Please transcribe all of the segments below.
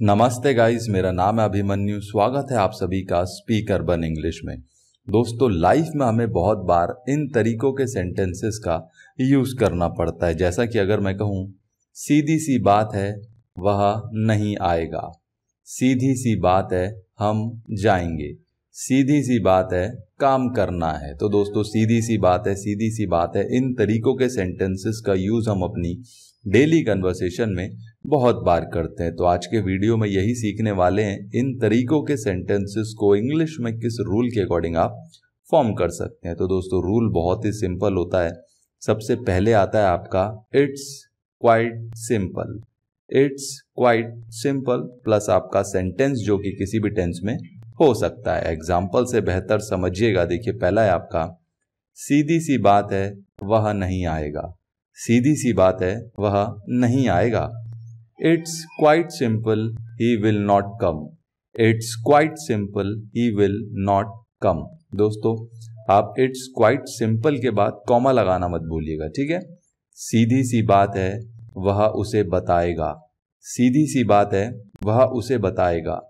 नमस्ते गाइस मेरा नाम है अभिमन्यु स्वागत है आप सभी का स्पीक अर्बन इंग्लिश में दोस्तों लाइफ में हमें बहुत बार इन तरीकों के सेंटेंसेस का यूज़ करना पड़ता है जैसा कि अगर मैं कहूँ सीधी सी बात है वह नहीं आएगा सीधी सी बात है हम जाएंगे सीधी सी बात है काम करना है तो दोस्तों सीधी सी बात है सीधी सी बात है इन तरीकों के सेंटेंसेस का यूज़ हम अपनी डेली कन्वर्सेशन में बहुत बार करते हैं तो आज के वीडियो में यही सीखने वाले हैं इन तरीकों के सेंटेंसेस को इंग्लिश में किस रूल के अकॉर्डिंग आप फॉर्म कर सकते हैं तो दोस्तों रूल बहुत ही सिंपल होता है सबसे पहले आता है आपका it's quite simple it's quite simple plus आपका सेंटेंस जो कि किसी भी टेंस में हो सकता है एग्जाम्पल से बेहतर समझिएगा देखिए पहला है आपका सीधी सी बात है वह नहीं आएगा सीधी सी बात है वह नहीं आएगा it's quite simple he will not come it's quite simple he will not come दोस्तों आप इट्स क्वाइट सिंपल के बाद कॉमा लगाना मत भूलिएगा ठीक है सीधी सी बात है वह उसे बताएगा सीधी सी बात है वह उसे बताएगा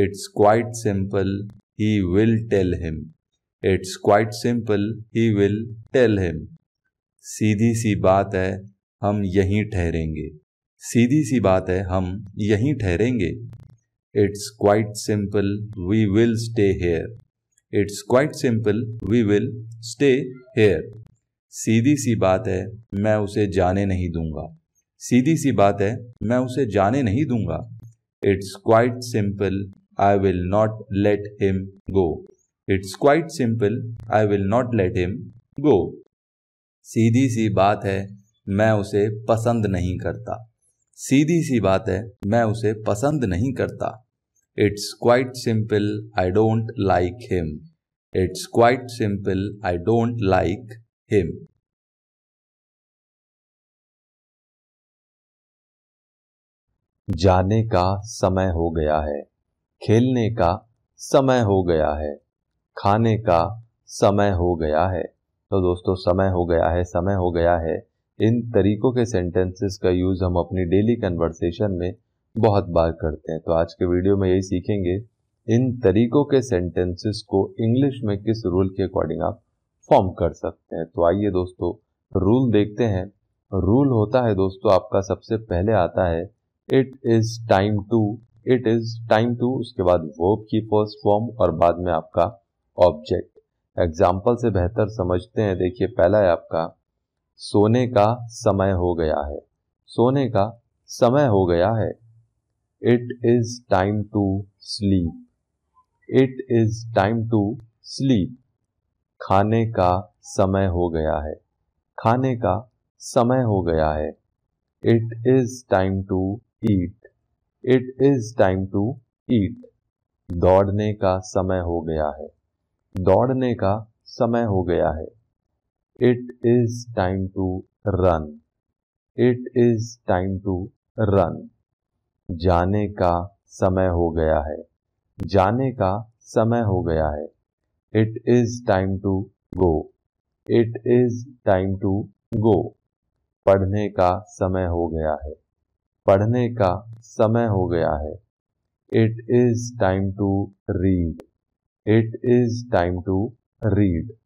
It's quite simple. He will tell him. It's quite simple. He will tell him. सीधी सी बात है हम यहीं ठहरेंगे सीधी सी बात है हम यहीं ठहरेंगे it's quite simple we will stay here it's quite simple we will stay here सीधी सी बात है मैं उसे जाने नहीं दूंगा सीधी सी बात है मैं उसे जाने नहीं दूंगा it's quite simple I will not let him go. It's quite simple. I will not let him go. सीधी सी बात है मैं उसे पसंद नहीं करता सीधी सी बात है मैं उसे पसंद नहीं करता it's quite simple I don't like him it's quite simple I don't like him जाने का समय हो गया है खेलने का समय हो गया है खाने का समय हो गया है तो दोस्तों समय हो गया है समय हो गया है इन तरीकों के सेंटेंसेस का यूज़ हम अपनी डेली कन्वर्सेशन में बहुत बार करते हैं तो आज के वीडियो में यही सीखेंगे इन तरीकों के सेंटेंसेस को इंग्लिश में किस रूल के अकॉर्डिंग आप फॉर्म कर सकते हैं तो आइए दोस्तों रूल देखते हैं रूल होता है दोस्तों आपका सबसे पहले आता है it is time to it is time to उसके बाद वर्ब की फर्स्ट फॉर्म और बाद में आपका ऑब्जेक्ट एग्जाम्पल से बेहतर समझते हैं देखिए पहला है आपका सोने का समय हो गया है सोने का समय हो गया है it is time to sleep it is time to sleep खाने का समय हो गया है खाने का समय हो गया है it is time to eat it is time to eat दौड़ने का समय हो गया है दौड़ने का समय हो गया है it is time to run it is time to run जाने का समय हो गया है जाने का समय हो गया है it is time to go it is time to go पढ़ने का समय हो गया है पढ़ने का समय हो गया है it is time to read it is time to read